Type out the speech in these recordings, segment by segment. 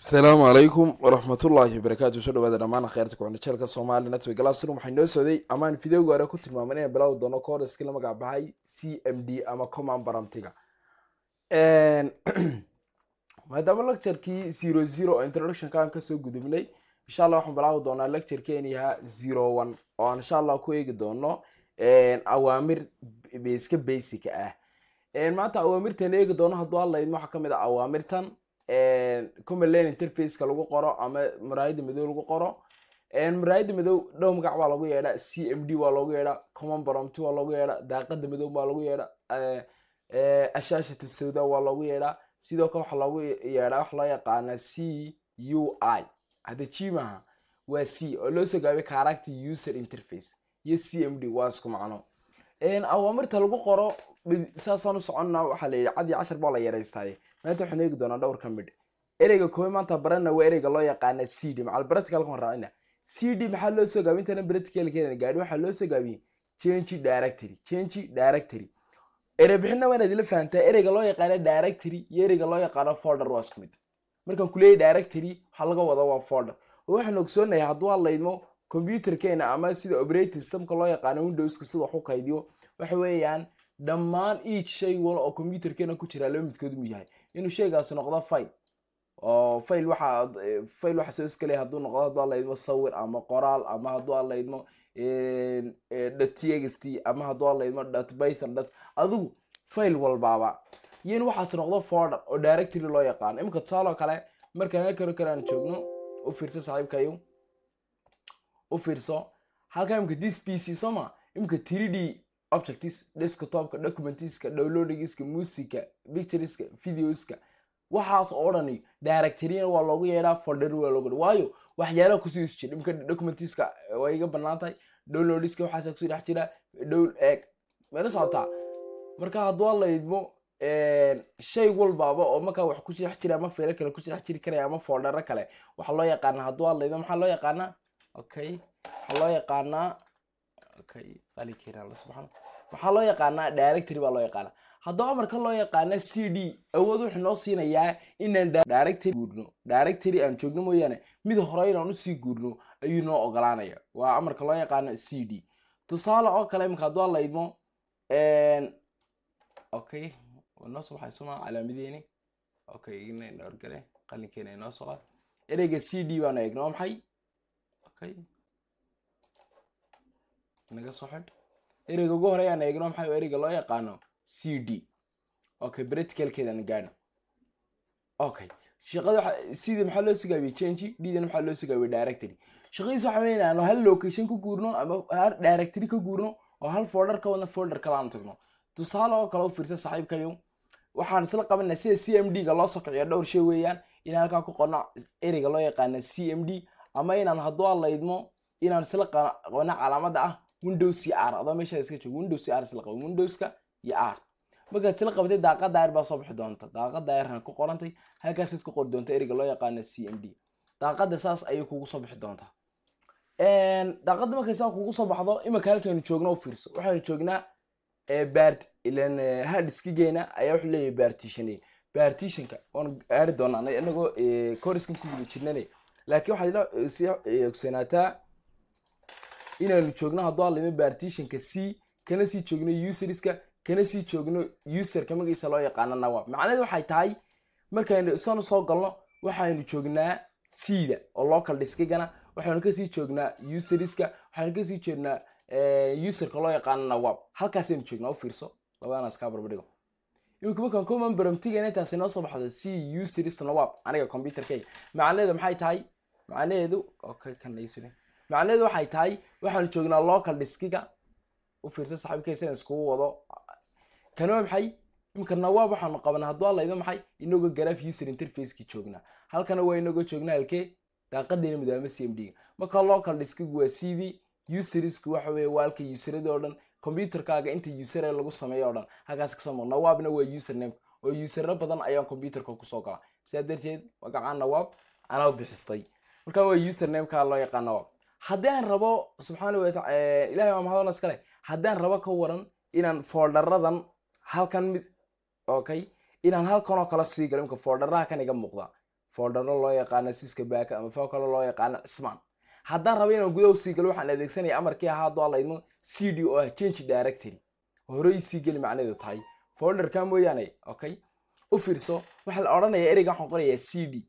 asalaamu calaykum waraxmatullaahi wabarakaatu soo dhawaada dhammaan kheyrta kucuna jeelka soomaali network galasin waxaa inoo socday amaan videoga hore ah ku tilmaaman inaan bilaawi doono koodhaskii la magac baxay c m d ama command baramtiga maadaama lecturekii zero zero introductionka aan kasoo gudubnay insha allah waxaan bilaawi doonaa lecturekeen yahaa zero one oo aan insha allah ku eegi doono awaamir iska basic ah maanta awaamirtan eegi doono hadduu hadlaydn waxaa kamid ah awaamirtan common line interfaceka lagu qoro ama muraayada madow lagu qoro muraayada madow dhow magac baa loogu yeedha c m d waa loogu yeedha common prompt waa loogu yeedha daaqada madow baa loogu yeedha ashaashatu sawda waa loogu yeedhaa sidoo kale waxaa loogu yeedhaa waxa loo yaqaana c u i hadda jimaha waa c oo loo soo gaabay character user interface iyo c m d waa isku macno awaamirta lagu qoro saasaan u soconna waxaa layidhi cad cashar baa la yaraystaay maanta waxaan eegi doonaa dhowr ka midh ereyga koowe maanta barana waa ereyga loo yaqaana c d macal baratka raacina c d maxaa loo soo gaabiyay intana baratkaalkeena gaadhi waxaa loo soo gaabiyey change directory change directory erebixina waa inaad ila fahantaa ereyga loo yaqaano directory iyo ereyga loo yaqaano folder waa isku mid markaan kuleeyahay directory waxaa laga wada waa folder waxaan ogsoonahay hadduu hadlaydmo computerkeena ama sida operating systemka loo yaqaano windowska sida wax u kaydiyo waxa weeyaan dhammaan each shay wal oo computerkeena ku jira laba midkood muu yahay inuu shaygaas noqdo file oo file waxa e, file waxa soo iskale hadduu noqdo hadduu aan sawir ama qoraal ama hadduu aan la e, e, txt ama hadduu aan dot python dot adigu file walbaaba iyo waxaas noqdo folder oo directory loo yaqaano imika tusaale kale markaan halkan kale aan joogno u fiirto saaxiibkayo u fiirso halka imka this pc sooma imka three d objects desktopka documentska downloadingska musica pictureska videoska waxaas oo dhani directoryna waa loogu yeedhaa folder waa loogu waayo waxyaalaha kusii hoos jira imka documentska way iga bannaan tahay downloadiska waxaasa kusii dhex jira dhowl eeg meela socotaa marka haddua laydmo shay walbaaba oo markaa wax kusii dhex jira ama feero kale kusii dhex jiri karaya ama foldharo kale waxaa loo yaqaana haddua laydmo maxaa loo yaqaanaa okay waxaa loo yaqaanaa okay qalinkeena la subxaan loo yaqaanaa directory baa loo yaqaanaa haddaba marka loo yaqaana c d awood wuxuu noo siinayaa inaan directory guurno directory aan joogno mooyaane mid hore inaan usii guurno ayuu noo ogolaanaya waa amarka loo yaqaana c d tusaale oo kale imanka haddua la okay noo soo baxay calaamadeeni okay orgale qalinkeena inoo socda ereyga c d baanu eegno maxay okay naga soo xidh ereyga ugu horey eegno maxaa ereyga loo yaqaano c d okay bracticalkeedaan gaadhno okay shaqada cd maxaa loo sigaabiyey change ddan maxaa loo sigaabiyey directory shaqadiis waxa weyn hal location ka guurno ama hal directory ka guurno oo hal folder ka wadna folder kalaanu tagno tusaale oo kale u fiirsa saaxiibkayo waxaan isla qabanaa sida c m d ga loo soo dhowr shay weeyaan in halkaa ku qorno ereyga loo yaqaana c m d ama inaan hadduu alla inaan isla qona calaamada ah windows iyo r adoo meeshaa iska joogo windows iyo r isla qaba windowska iyo e r markaad isla qabatay daaqa daayar baa soo bixi doonta daaqa daayarna ku qorantay halkaasaad ku qori doonta ereyga loo yaqaana c m d daaqada saas ayay kugu soo bixi doontaa daaqada markay saa kugu soo baxdo iminka halkaynu joogno u fiirso waxaynu joognaa baard ilan hadiskigeena ayaa wuxuu leeyahay baartiishanay baartiishanka waan gaari doonaa inagoo koriskan ku jirnanay laakiin waxaad ila sii ogsanaataa inaanu joogno hadduu alima bartitionka c kana sii joogno useriska kana sii joogno userka magaciisa loo yaqaano nawab macnaheed waxay tahay markaynu isanu soo galno waxaynu joognaa cda oo local diskigana waxaynu kasii joognaa useriska waxaynu kasii joognaa eh, userka loo yaqaano nawab halkaasaynu joognaa u fiirso labadana iska barbadhigo imika markaan koman baramtigan intaasi noo soo baxdo c useriska nawab aniga computerkayga macnaheedu maxay tahay macnaheedu macnaheedu waxay tahay waxaanu joognaa local diskiga u fiirso saxaabikeisa iskugu wado kani maxay imika nawaab waxaanu qabanaa hadduu alla maxay inagoo garaf user interfacekii joognaa halkana waa inagoo joognaa halkee daaqadiina midaama c m d ga marka local diskigu waa c userisku waxa waa halka userada oo dhan computerkaaga inta usere lagu sameeyo o dhan halkaas ka samo nawaabna waa usernameka oo usero badan ayaan computerka kusoo gala sidaa darteed magacaa nawaab anaa bixistay marka waa usernameka loo yaqaano haddii rabo subxaana wataala ilahay waa mahadon iskale haddii rabo ka waran inaan foldaradan halkan mid okay inaan halkan oo kala sii galo imka foldaraha kan iga muuqda foldaro loo yaqaano siska baaka ama fokalo loo yaqaano cismaan haddaan rabo inaan gudaha usii galo waxaan adeegsanaya amarkii ahaa hadoo alaydmo c d o ah change directory hore isii geli macnaheedu tahay folderka mooyaane okay u fiirso waxaa la odhanaya ereyga waxaan qoraya c d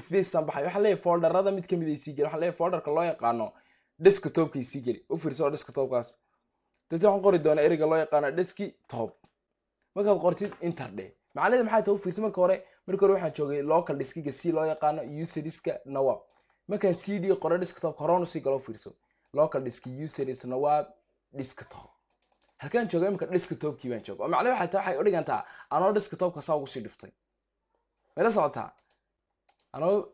spacebaan baxay waxaa leeyahay folderada mid kamid ay sii jira waxaa leeyahay folderka loo yaqaano desktopka sii jiri u fiirso desktopkaas dadka waxaan qori doonaa ereyga loo yaqaano desktop markaad qortid interde macnaheeda maxay tahay u fiirso marka hore marka hore waxaan joogay local diskiga c loo yaqaano usediska nawaab markaan cd qore desktop horona sii galo fiirso local disk usedis nawaab desktop halkaan jooga imika desktopkii baan jooga oo macnahe waxay tahay waxay u dhigantaa anoo desktopka saa ugu sii dhiftay mala socotaa laba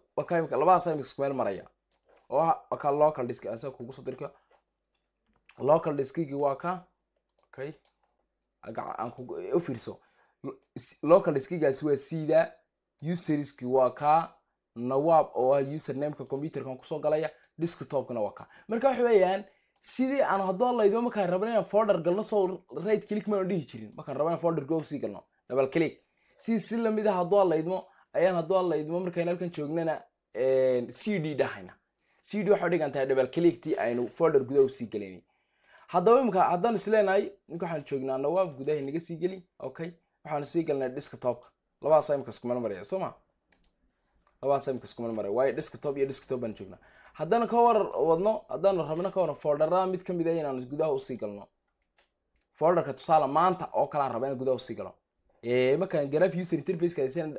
local disk waa ka okay waa sida useriski waa ka nawaab oo ah usernameka computerkan kusoo galaya desktopkana waa ka marka waxa weeyaan sidii aan haddoo laydo markaan rabna inaan folder galno soo right click maan dhihi jirin markaan rabna folder goof sii galno double click sidii si lamid ah haddoo laydmo ayaan hadduu alla idmo markaynu halkan joognana c d dhahayna c d waxaa dhigan tahay dhabalkeligtii aynu folder gudaha usii gelaynay haddaba imika haddaan isleenahay ninka waxaan joognaa nawaab gudaha naga sii geli okay waxaanu sii gelnay desktopka laba assignments kuma maraya soo ma laba assignments kuma maraya waayo desktop iyo desktop baan joognaa haddaan ka war wadno haddaan rabno ka war folderada mid kamid ah inaan gudaha usii galno folderka tusaale maanta oo kala rabaa inaan gudaha usii galo markaan graph user interface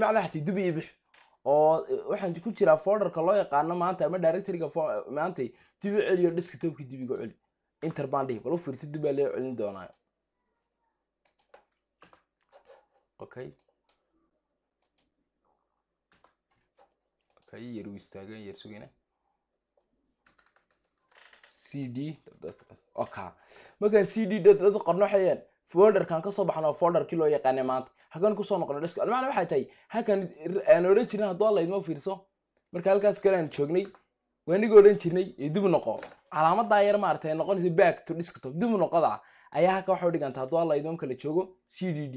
macnaha xatidubi ibix oo waxaan ku jiraa folderka loo yaqaano maanta ama directoryga maanta dib u celiyo desktopki dib iga celi interbandi bal u fiirsa dib baa celin doonaa okay okay yar u istaagan yar sugina cd ok markaan cd qorno waxayeen folderkan kasoo baxno folderkii loo yaqaana maanta hakan kusoo noqono deskto macna waxay tahay hakan aan odhan jirnay haddoo laydma fiirso marka halkaas kale aan joognay waaniga odhan jirnay ee dib noqo calaamadaa yar maarata noqonaysa back to desktop dib noqoda ayaa halka waxa dhiganta haddoo laydoon kala joogo c d d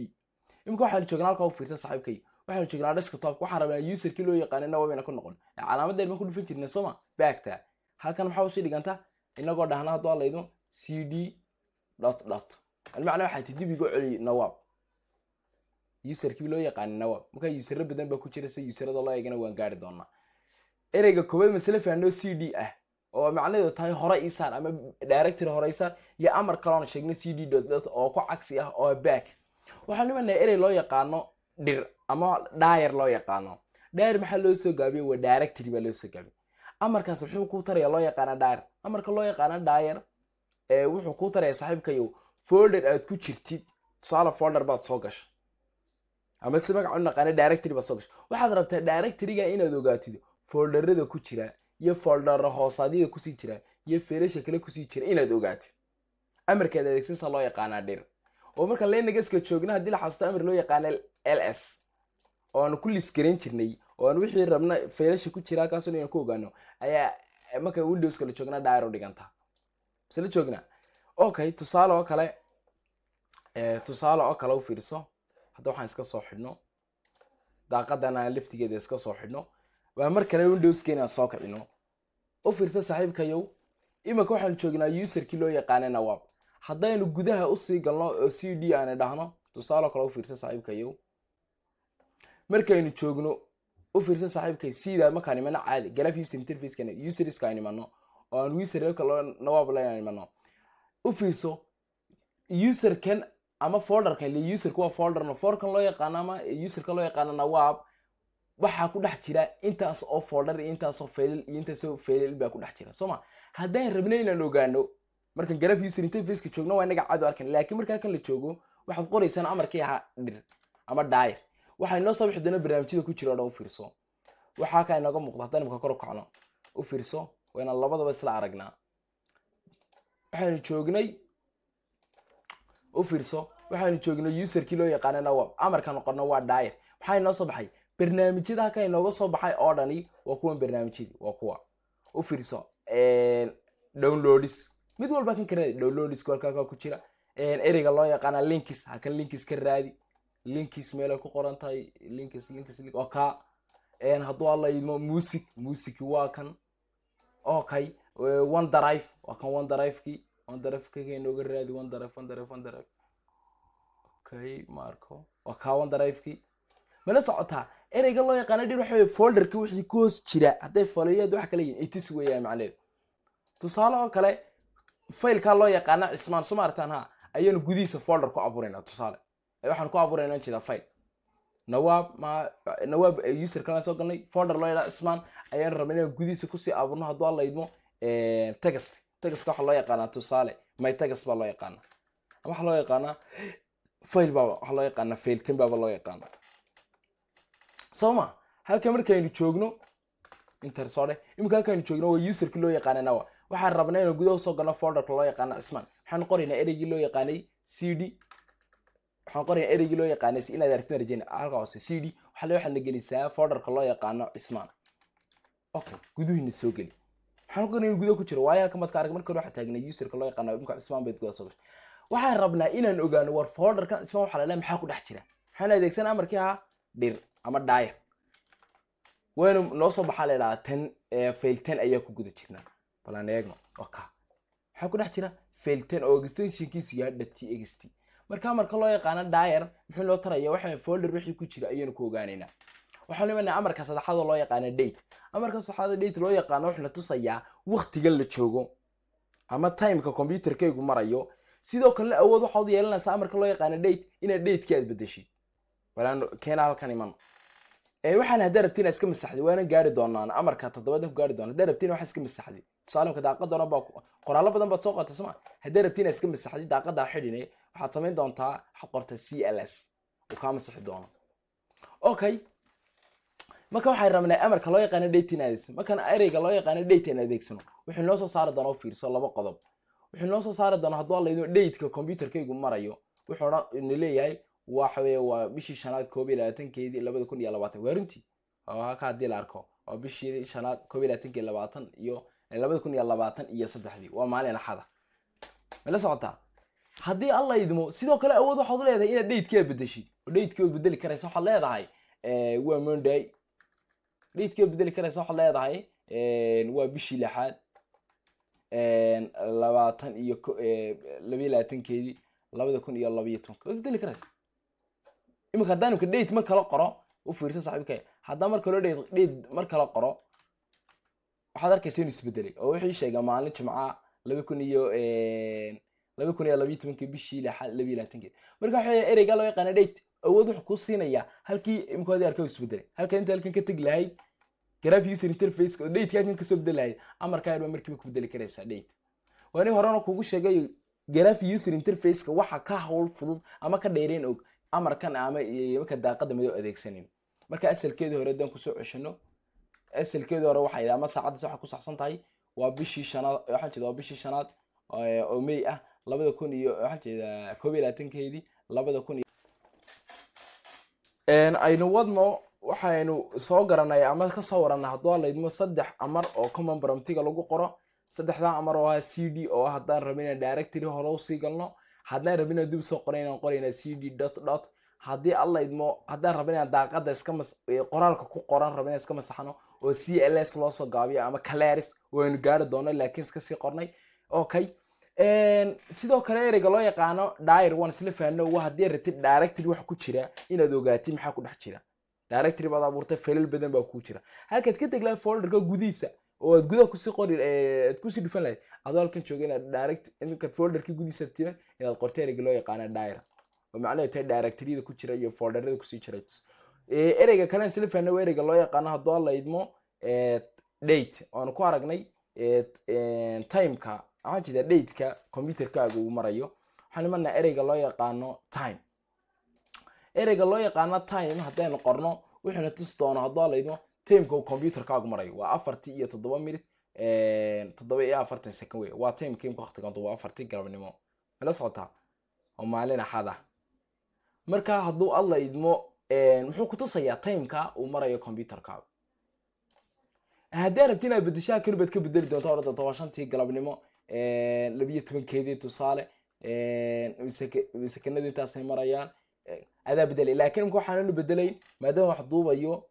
imika waxaanu joognaa halkaa u fiirsan saaxiibkay waxaanu joognaa desktop waxaan rabnaa userkii loo yaqaanana wabayna ku noqon calaamadeed baan ku dhufan jirnay sooma backta halkan maxaa usii dhiganta inagoo dhahna haddoo laydo c d dot dot almacnaa waxaa ti dib iga celiy nawaab userkii loo yaqaana nawaab markaa usero badan baa ku jira si userada loo eegana waan gaari doonaa ereyga koobaad masale faano c d ah oo macnaheedu tahay hore isaan ama director hore isaan iyo amar kaloon sheegnay c d dot oo ku cagsi ah oo back waxaan imanayaa erey loo yaqaano dhir ama dhaayar loo yaqaano dhaayar maxaa loo soo gaabiye waa directory baa loo soo gaabiye amarkaas muxuu kuu taraya loo yaqaana dhaayar amarka loo yaqaana dhaayar wuxuu kuu taraya saaxiibkayo folder aad ku jirtid tusaale folder baad soo gasha ama si magaca u directory baad soo gasha waxaad rabtaa directoryga inaad ogaatid folderada ku jira iyo foldera hoosaadyada kusii jira iyo feelasha kale kusii jira inaad ogaatid amarkaad adeegsansa loo yaqaanaa dhir oo marka lenageska joogna haddii la xasuusto amar loo yaqaana ls oo aan ku liskarayn jirnay oo aan wixii rabna feelasha ku jira kaasoo inaan ku ogaano ayaa marka windowska la joognaa daaro dhiganta mise la joognaa okay tusaale oo kale eh, tusaale oo kale u fiirso hadda waxaan iska soo xidhno daaqadan aan iska soo xidhno baa mar kale windowskeena aan soo kicino u fiirso saaxiibkayow iminka waxaanu joognaa userkii loo yaqaanana wab haddaynu gudaha usii galno oo c d aanu dhahno tusaale kale u fiirso saaxiibkayow markaynu joogno u fiirso saaxiibkay cda markaan imano caadi galaaf user interfacekana userska imano oo aan user nawaab layn imano u fiirso userkan ama folderka ile userka waa folderna forkan loo yaqaano ama userka loo yaqaanana waa waxaa ku dhex jira intaas oo folder iyo intaasoo faylal iyo intaasoo faylal baa ku dhex jira sooma haddaan rabnay inaan ogaano markan graph user interfaceka joogno waa inaga cad arkan laakiin markaa kan la joogo waxaad qoraysaan amarkii ahaa dhir ama daayir waxaa inoo soo bixi doona barnaamijyada ku jira o u fiirso waxaa kaa inooga muuqda haddaan imka kor u kacno u fiirso waa labadaba isla aragnaa waxaanu joognay u fiirso waxaanu joognay userkii loo yaqaana nawab amarka noqono waa daayir maxaa inoo soo baxay barnaamijyada halka inooga soo baxay oo dhani waa kuwan barnaamijyadii waa kuwa u fiirso downloads mid walba kan ka raadi downloads halkaa ku jira ereyga loo yaqaana links haka links ka raadi links meelay ku qoran tahay links links oo kaa hadduu alla idmo music music waa kan okay e, one drive waa kan one drive onedaraf kaga inooga raadi onedaraf onedaraf onedaraf okay maarko waa kaa onedarafkii mala socotaa ereyga loo yaqaana dhir waxa wey folderkii wixii ku jira hadday foliyad wax kala yihin itis weeyaan macneed tusaale oo kale faylkaa loo yaqaana cismaan soo maartaan ha ayaanu gudihiisa folder ku abuuraynaa tusaale waxaan ku abuuraynaa jeeda file nawaab ma nawaab eh, user kalena soo galnay folder loo yadhaa cismaan ayaan rabnay inaan gudihiisa kusii abuurno hadduu alla idmo eh, text tagaska waxaa loo yaqaanaa tusaale my tagas baa loo yaqaana ama waxaa loo yaqaanaa fail baa waxaa loo yaqaanaa failtin baaba loo yaqaana soo ma halka markaynu joogno intersore imika halkaynu joogno waa userkii loo yaqaananawa waxaan rabnaa inuu gudaha usoo galno folderka loo yaqaana cisman waxaan qoraynaa ereygii loo yaqaanay c d waxaan qoraynaa ereygii loo yaqaanay inaad aragtin rajayn halka hoose c d waxaa waxaad la gelisaa folderka loo yaqaano cisman okay guduhiina soo geli xulqun waxaa rabnaa inaan ogaano war folderkan cismaan waxaa laleeya maxaa ku dhex jira waxaan adeegsanaa markii ahaa dhir ama daaya waynu noo soo baxaa laydhahaa tan eh, fail ten ayaa ku guda jirna bal eegno oka maxaa ku dhex jira fail ten oo extensionkiisu yahay dha t x t markaa marka loo yaqaano dayer muxuu noo taraya waxaan folder wixii ku jira ayaanu ku ogaanaynaa waxaan imanaa amarka saddexaad loo yaqaana date amarka saddexaad date loo yaqaano wuxuu na tusayaa waqtiga la joogo ama timeka computerkaygu marayo sidoo kalena awood waxaad yeelanaysaa amarka loo yaqaana date inaad dateki aad bedeshid walaan keena halkan iman waxaan haddaa rabtiin iska masaxday waana gaari doonaan amarka toddobaadna ku gaari doona haddaa rabtiin wax iska masaxday tusaale daaqada oran baa qoraallo badan baad soo qortay soma haddaa rabtiin iska masaxday daaqadaa xidhine waxaad samayn doontaa waxaad qortaa c l uu kaa masixi doono okay marka waxaan rabnaa amarka loo yaqaano datin markaan ereyga loo yaqaano datin adeegsano wuxuu noo soo saari doonaa fiirso laba qodob wuxuu noo soo saari doonaa hadduu allaydoo daydka combyuterkaygu marayo wuxuuna na leeyahay waxa waa bishii shanaad koob iyo labaatankeedii labada kun iyo labaatan waa runtii ka haddii la arko waa bishii shanaad koob iyo labaatankeed labaatan iyo labada kun iyo labaatan iyo saddexdii waa maalin axada mala socotaa haddii alla idmo sidoo kale awood waxaad leedahay inaad daydkaa bedeshid oo daydkii bedeli karaysa waxaad leedahay waa monday ciidkii bedeli karaysa waxaad leedahay waa bishii lixaad labaatan iyo labayo labaatankeedii labada kun iyo labaiyo tobanka waad bedeli karaysa iminka haddaan imka date ma kala qoro u fiirsa saaxiibkay haddaan mar kale date mar kala qoro waxaad arkaysa inuu isbedelay oo wuxuu sheegay maalin jimca laba kun iyo laba kun iyo labayo tobanka bishii lixaad labayo labaatankeed marka waxa ereyga loo yaqaana date awood wuxuu ku siinaya halkii imkooda arka isbedelay halka inta halkan ka tegi lahayd graph user interface oo date halkan kasoo bedeli lahayd amarka hadhow markiiba ku bedeli karaysaa date waani horena kugu sheegay graph user interfaceka waxa ka hawl fudud ama ka dheereen og amarkan ama marka daaqada madow adeegsanin marka asalkeedii hore haddaan kusoo ceshano asalkeedii hore waxay ama saacaddaas waxay ku saxsan tahay waa bishii shanaad waxaan jeeda waa bishii shanaad oo may ah labada kun iyo waxaan jeedaa koob iyo labaatankeedii labada kun aynu wadno waxaynu soo garanay ama kasoo warana haddua laydmo saddex amar oo common bromtiga lagu qoro saddexdaa amar oo ah c d oo ah haddaan directory hore sii galno haddaan rabina dib soo qoray inaan qorayna c d dot dot haddii allaydmo haddaan rabina daaqada qoraalka ku qoran rabina iska masaxno oo c l s loo soo gaabiyo ama calaris waynu gaari doono laakiin iska sii qornay okay sidoo kale ereyga loo yaqaano dir waan isla fahno waa haddii directory wax ku jira inaad ogaatid maxaa ku dhex jira directory baad abuurtay faylal badan baa ku jira halkaad ka teg folderka gudihiisa oo aad gudaha kusi qori eh, aad kusi dhufan lahayd adoo halkan jooga inaad direct inka folderka gudihiisa tiran inaad qortay ereyga loo yaqaano dir oo macnaheedu tahay directoryada ku jira iyo folderada kusii jira eh, ereyga kalean isla fahno ereyga loo yaqaano haddoo la idmo eh, date oanu ku aragnay timeka waxaa jira dateka computerkaaga uu marayo waxaan imanaa ereyga loo yaqaano time ereyga loo yaqaano time haddaynu qorno wuxuuna tusi doona haddoo laydo timeka uu computerkaagu marayo waa afartii iyo toddoba minit toddoba iyo afartan second wey waa timeka imka waqtiga waa afartii galabnimo mala socotaa oo maalin axad ah hadduu alla idmo muxuu kutusayaa timeka uu marayo computerkaagu haddii arabti inaad bedeshaa kelibaad ka bedeli doonto odhan shantii galabnimo labiyo tobankeedii tusaale sakanadii taasay marayaan adaa bedelay lakin imka waxaan u bedelayn maadaama wax duubayo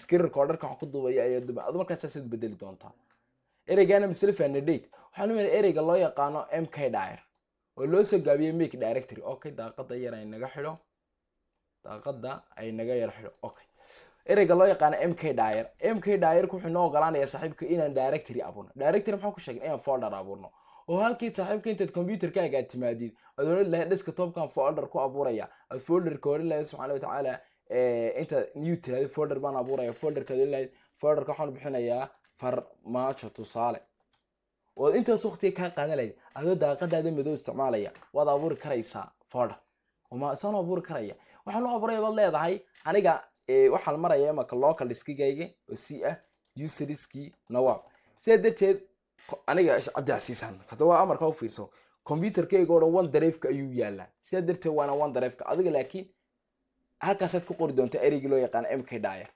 skrrka oo dharka wax ku duubayo ayaa duba ad markaas bedeli doontaa ereygaana misle fanadate waxaan umalay ereyga loo yaqaano m k oo loo soo gaabiyey make directory okay daaqada yar ay naga xidho daaqada ay naga yar xidho okay ereyga loo yaqaana m k dir m k dirk wuxuu noo ogolaanaya saaxiibka inaan directory abuurno directory maxaan ku sheegin inaan folder abuurno oo halkii saaxiibka intaad computerkaaga aad timaadid aad oran lahayd desktopkan folder ku abuuraya aad folderka oran lahayd subxaana watacaala inta new tirahdo folder baan abuuraya folderka aad oran lahayd folderka waxaan bixinayaa farmaajo tusaale waad intaas waqtiga kaa qaadan lahayd adoo daaqadaada madow isticmaalaya waad abuuri karaysaa folder uma isaan abuuri karaya waxaan u abuuraya baad leedahay aniga waxaan maraya imaka local diskigayga oo si ah usadiskii nawaab sidaa darteed aniga cabdicasiisan hadaba amarka u fiirso computerkeyga oo one darefka ayuu yaalaa sidaa darteed waana one darefka adiga laakiin halkaasaad ku qori doontaa ereygii loo yaqaano mk dhyer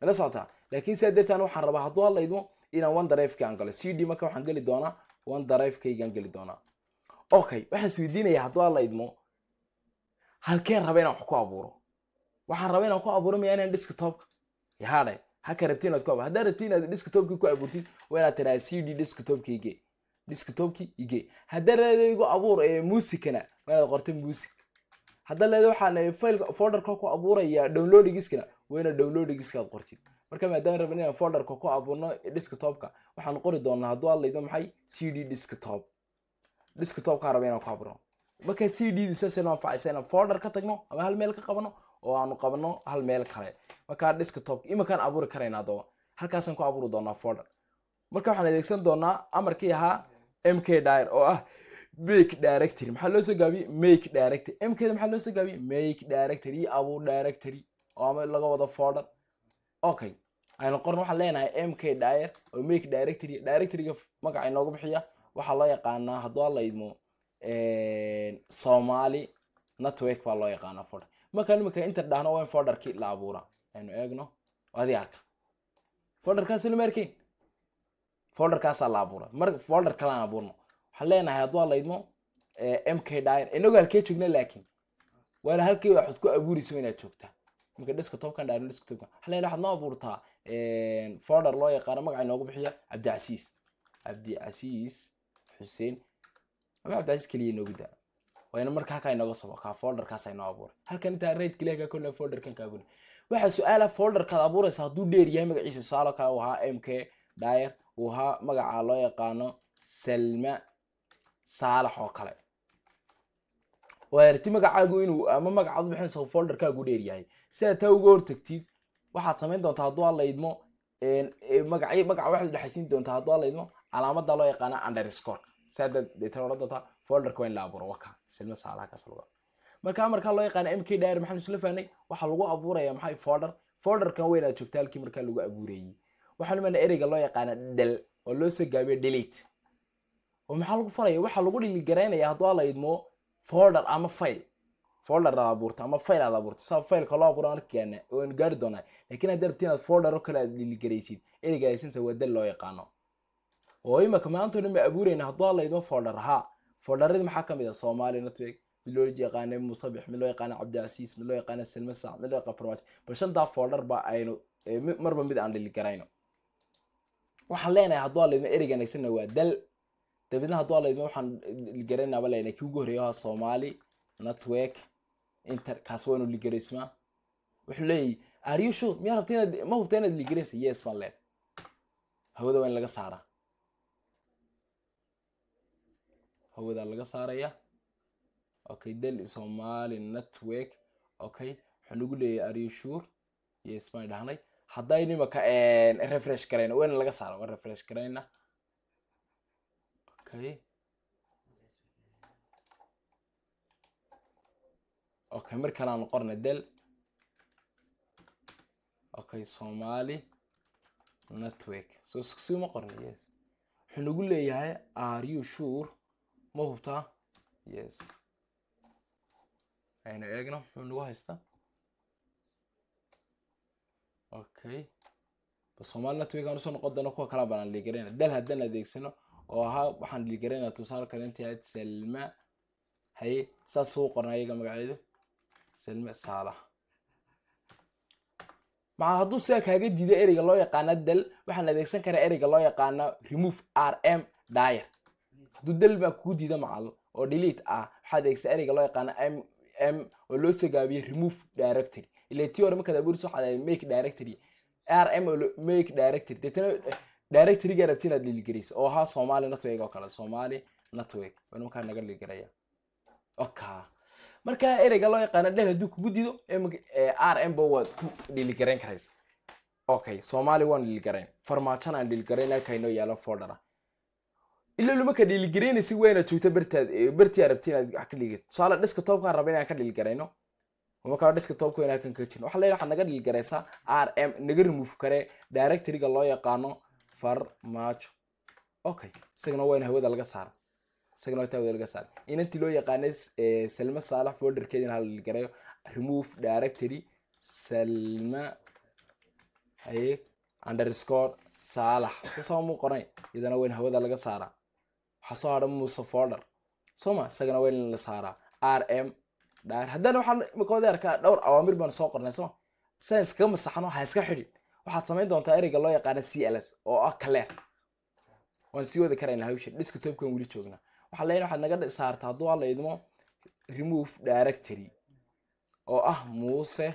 mala socotaa laakiin sidaa darteed waxaan rabaa hadduu hadlaydmo inaan one darefkii aan galo c d marka waxaan geli doonaa one darefkeygaan geli doonaa okay waxaan isweydiinayaa hadduu hadlaydmo halkeen raba wax ku abuuro waxaan raba inaan ku abuuro maya inaan desktopka yahaale haka rabti inaad ku abuur haddaa rabti inaad desktopkii ku abuurtid waa inaad tiraa c d desktopkige desktopki ige haddaa leedaygu abuur ee muusikana waa inaad qorto music haddaa leeday waxaa leeyahay folderka ku abuuraya downloadigiskana waa inaad downloadigiska qortid marka maadaan rabin inaan folderka ku abuurno desktopka waxaan qori doonaa hadduu aad maxay c d desktop desktopkaan raba inaan ku abuurno marka c d-du saas inoo anfacaysa inaan folder ka tagno ama hal meel ka qabano oo aanu qabno hal meel kale markaa desktopk imakaan abuuri karaynaa doo halkaasaan ku abuuri doonaa folder marka waxaan adeegsan doonaa amarkii ahaa mk dir oo ah make directory maxaa loo soo gaabiye make directory mkda maxaa loo soo gaabiye make directory iyo abuur directory oo ama laga wado folder okay aynu qorn waxaan leenahay mk dir oo make directory directoryga magaca inoogu bixiya waxaa loo yaqaanaa hadduu la idmo soomaali network baa loo yaqaanaa folder markaan iminka inta dhahno waa folderkii la abuura aynu eegno adii arka folderkaas lama arkayn folderkaasaa la abuura mar folder kalaan abuurno waxaan leenahay hadduu aa laydmo eh, mk dir inagoo halkee joogna laakiin waana halkii waxaad ku abuurayso inaad joogtaa marka desktopkan dhahno desktopkan waxaan leenahay waxaad noo abuurtaa eh, folder loo yaqaano magaca inoogu bixiya cabdicasiis cabdicasiis xuseen ama cabdicasiis keliya inoogu daa wayna marka halkaa inooga soo bakaa folderkaas inoo abuuray halkan intaa raidka leega kolle folderkan kaa guli waxaa su-aala folderkaad abuuraysa hadduu dheer yahay magaciisa tusaale kale uu ahaa m k dyer uu ahaa magaca loo yaqaano salma saalax oo kale waad magacaagu inuu ama magacaad bixinaysa folderkaagu dheer yahay sidaad taa uga hortagtid waxaad samayn doontaa hadduu aad laydmo magaca waxaad udhexaysiin doontaa hadduu aad calaamada loo yaqaana underscore saadaad deetan doontaa folderka waa in la abuuro wakaa silma saalahakaas lg marka amarkaa loo yaqaana m k dhar maxaan isla fahnay waxaa lagu abuuraya maxay folder folderkan weyn joogta halkii markaa lagu abuurayey waxaan imaana ereyga loo yaqaana dhel oo loo soo gaabiyo delete oo maxaa lagu falaya waxaa lagu dhiligaraynaya hadduu ala folder ama file folder aad abuurto ama file aad abuurto saa fileka loo abuura arkaana waan gaari doonaa laakiin haddaad rabti inaad folder oo kale aad dhiligaraysid ereyga waa del loo yaqaano oo imaka maanta o dhan hadduu ala folder ahaa foodharadii maxaa kamid a ah? somali network mid loo yaqaana musabix mid loo yaqaana cabdicasiis mid loo yaqaana silmasac mid loo yaqaan farmaajo bal shantaa ba aynu eh, marba mid aan dhiligarayno waxaan leenahay hadduu laydma ereyga nagsanna waa dal dabeedna hadduu laydma waxaan dhiligaraynaaba leenahay kii ugu horreeya ahaa somali network inter kaas waa inu wuxuu leeyahy are you sure miyaa rabta inaad ma hubta inaad ligareysa yes baan leen hawada waa in laga saaraa hawada laga saaraya okay del somali network okay waxaan ugu leeyahay are yes baan dhahnay hadday nimaka refresh garayna wayna laga saara waan refresh garayna okay okay mar kale qorna del okay somali network so suma qorna yes waxaan ugu leeyahay are sure ma hubtaa yes aynu eegno muxuu nagu haystaa okay soomaalina twgan usoo noqon kuwa kalaa baanaan dhiigarayna dal haddaan adeegsano oo ahaa waxaan dhiigaraynaa tusaale kalentihad salma haye saas suu qorna ayaga magaceedu salma saalax macal hadduu sidaa kaaga diida ereyga loo yaqaana dal waxaan adeegsan karaa ereyga loo yaqaana remove r m dire dudal baa kuu diida macal oo delete ah waxaa adeegsa ereyga loo yaqaana m m oo loo sagaabiye remove directory ile ti hore markaad abuurisa waxaad ahayd make directory r m oo make directory deetana directoryga rabti inaad liiligaraysa oo ahaa somali network oo kale somali network oo nimankaa naga liiligaraya oka marka ereyga loo yaqaana dhel hadduu kugu dido r m bo waad ku dhiiligarayn karaysa okay somali waan dhiiligarayn farmaajan aan dhiiligarayn halka inoo yaalo folder ilaa luma ka dhiiligaraynasid waa inaad joogto bartaad inaad wax ka dhiigato tusaale desktopka raba inaan ka dhiiligarayno markaa desktopka inaan kan ka jirno waxaa leeyahay waxaad naga dhiiligaraysaa r m naga remove kare directoryga loo yaqaano farmaajo okay isagana waa hawada laga saara isagana waa hawada laga saara inantii loo yaqaanay salma saalax folderkeedina hala dhiiligarayo remove directory salma eh, underscore saalax soo qoray iyadana waa hawada laga saaraa waxaa soo hadha muse folder soma isagana waa la saaraa r m dar haddana waxaa mikodeerka dhowr awaamir baan soo qornay soma san iskaga masaxno ha iska xidhin waxaad samayn doontaa ereyga loo yaqaana c l s oo ah clear waan sii wadi karaynaa hawsha desktopkan weli joognaa waxaa leeyahay waxaad naga saartaa hadduu aa la remove directory oo ah muuse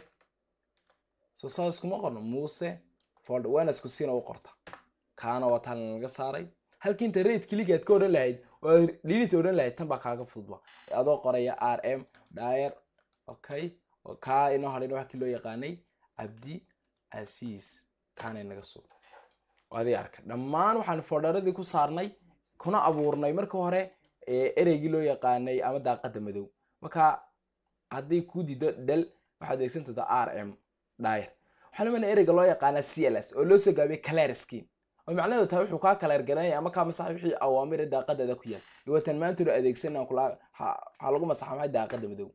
soo saa iskuma qorno muuse folder waana isku siina u qorta kaana waa taan naga saaray halka inta rate click aad ka odhan lahayd oo aad odhan lahayd tan baa kaaga fududba adoo qoraya r m dire okay kaa inoo hadhayna waxa loo yaqaanay cabdi casiis kaanay naga soo adii arka dhammaan waxaan fodharadii ku saarnay kuna abuurnay marka hore ereygii loo yaqaanay ama daaqada madow marka hadday ku dido del waxaad adeegsan doontaa r m dire waxaa lamana ereyga loo yaqaanaa c ls oo loo soo gaabiyay clarskin oo macnaheedu tahay wuxuu kaa kala erganaya ama kaa masaxay wixii awaamira daaqadaada ku yaal dhawatan maantuna adeegsanaan kula waxaa lagu masaxa maxay daaqada madow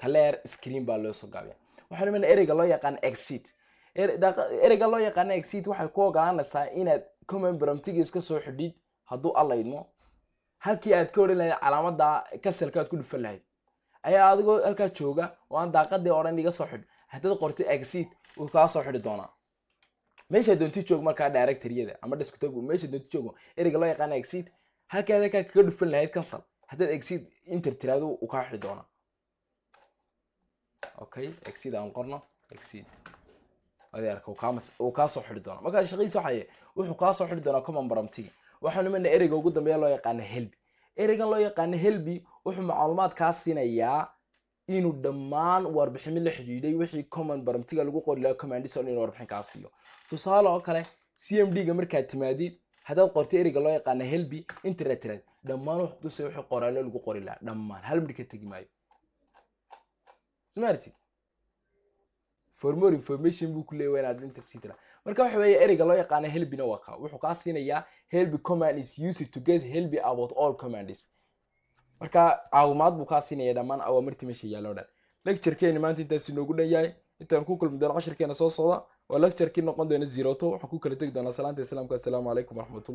kaleer screen baa loo soo gaabiya waxaan imanaa ereyga loo yaqaan exit er, ereyga loo yaqaana exit waxay ku ogolaanaysaa inaad common promptigiis ka soo xidhid hadduu allaydmo halkii aad ka odhan lahayd calaamada kasalka aad ku dhufan lahayd ayaa adigoo halkaa jooga oo aan daaqadii odhan iga soo xidh haddaad qortay exit uu kaa soo xidhi doonaa meesha doonti joog markaa directoryada ama desktop meesha doonti joogo ereyga loo yaqaana exit halkaad halkaa kaga dhufan lahayd cancel haddaad exit inter tiraado uu kaa xidhi doona okay exit aan qorno exit adeerka uu soo xidhi doona markaa shaqadiisa waxaye wuxuu kaa soo doonaa common prompting waxaanu mana ereyga ugu dambeeya loo yaqaana helbi ereygan loo yaqaana helbi wuxuu macluumaad kaa siinayaa inuu dhammaan warbixino la xidhiidhay wixii common baramtiga lagu qori lahaa commandison inuu warbixin kaa siiyo tusaale oo kale c m d ga markaad timaadid haddaad qortay ereyga loo yaqaana helbi internetrad dhammaan wax tusa wixii qoraalo lagu qori lahaa dhammaan hal midh ka tegi maayo smarti for information buu ku leeyahay inaad intercitla marka waxa weeye ereyga loo yaqaana helbina waa ka wuxuu kaa siinayaa helbi command is used to get helbi about all commanders marka caawimaad buu kaa siinaya dhammaan awaamirta meesha yaalo dhan lecturekeena maanta intaasi noogu dhan yahay intaan ku kulmi doono casharkeena soo socda waa lecturekii noqon doona zeroto waxaan ku kala tegi doonaa salaanta islaamka assalaamu calaykum waraxmatullah